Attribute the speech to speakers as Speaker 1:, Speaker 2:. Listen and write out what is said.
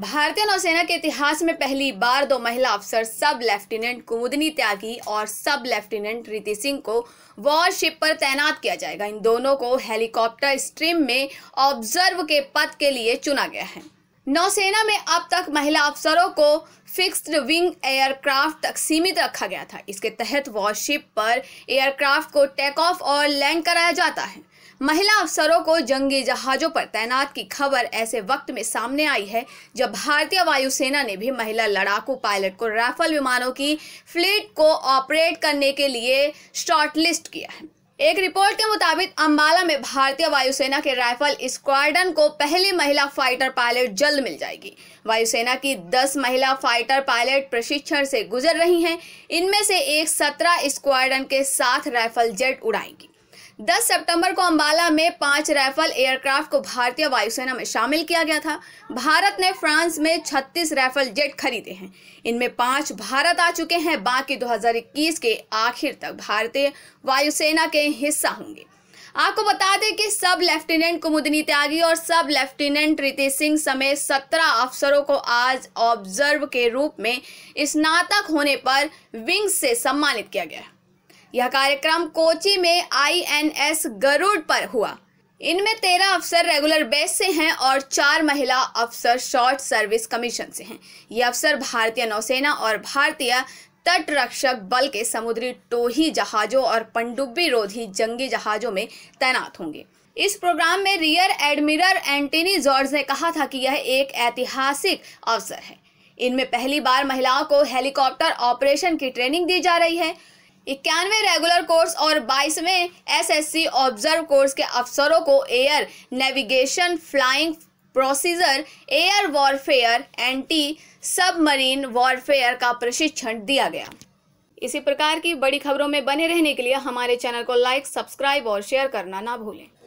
Speaker 1: भारतीय नौसेना के इतिहास में पहली बार दो महिला अफसर सब लेफ्टिनेंट कुमुदनी त्यागी और सब लेफ्टिनेंट रीति सिंह को वॉरशिप पर तैनात किया जाएगा इन दोनों को हेलीकॉप्टर स्ट्रीम में ऑब्जर्व के पद के लिए चुना गया है नौसेना में अब तक महिला अफसरों को फिक्स्ड विंग एयरक्राफ्ट तक सीमित रखा गया था इसके तहत वॉरशिप पर एयरक्राफ्ट को टेक ऑफ और लैंड कराया जाता है महिला अफसरों को जंगी जहाज़ों पर तैनात की खबर ऐसे वक्त में सामने आई है जब भारतीय वायुसेना ने भी महिला लड़ाकू पायलट को राफेल विमानों की फ्लीट को ऑपरेट करने के लिए शॉर्टलिस्ट किया है एक रिपोर्ट के मुताबिक अंबाला में भारतीय वायुसेना के राइफल स्क्वाडन को पहली महिला फाइटर पायलट जल्द मिल जाएगी वायुसेना की 10 महिला फाइटर पायलट प्रशिक्षण से गुजर रही हैं इनमें से एक 17 स्क्वाडन के साथ राइफल जेट उड़ाएंगी 10 सितंबर को अंबाला में पांच राइफल एयरक्राफ्ट को भारतीय वायुसेना में शामिल किया गया था भारत ने फ्रांस में 36 राइफल जेट खरीदे हैं इनमें पांच भारत आ चुके हैं बाकी 2021 के आखिर तक भारतीय वायुसेना के हिस्सा होंगे आपको बता दें कि सब लेफ्टिनेंट कुमुदनी त्यागी और सब लेफ्टिनेंट रीति सिंह समेत सत्रह अफसरों को आज ऑब्जर्व के रूप में स्नातक होने पर विंग्स से सम्मानित किया गया है यह कार्यक्रम कोची में आईएनएस गरुड़ पर हुआ इनमें तेरह अफसर रेगुलर बेस से हैं और चार महिला अफसर शॉर्ट सर्विस कमीशन से हैं ये अफसर भारतीय नौसेना और भारतीय तटरक्षक बल के समुद्री टोही जहाजों और पनडुब्बी रोधी जंगी जहाजों में तैनात होंगे इस प्रोग्राम में रियर एडमिरल एंटनी जॉर्ज ने कहा था कि यह एक ऐतिहासिक अवसर है इनमें पहली बार महिलाओं को हेलीकॉप्टर ऑपरेशन की ट्रेनिंग दी जा रही है इक्यानवे रेगुलर कोर्स और बाईसवें एसएससी ऑब्जर्व कोर्स के अफसरों को air navigation flying procedure air warfare anti submarine warfare का प्रशिक्षण दिया गया इसी प्रकार की बड़ी खबरों में बने रहने के लिए हमारे चैनल को लाइक सब्सक्राइब और शेयर करना ना भूलें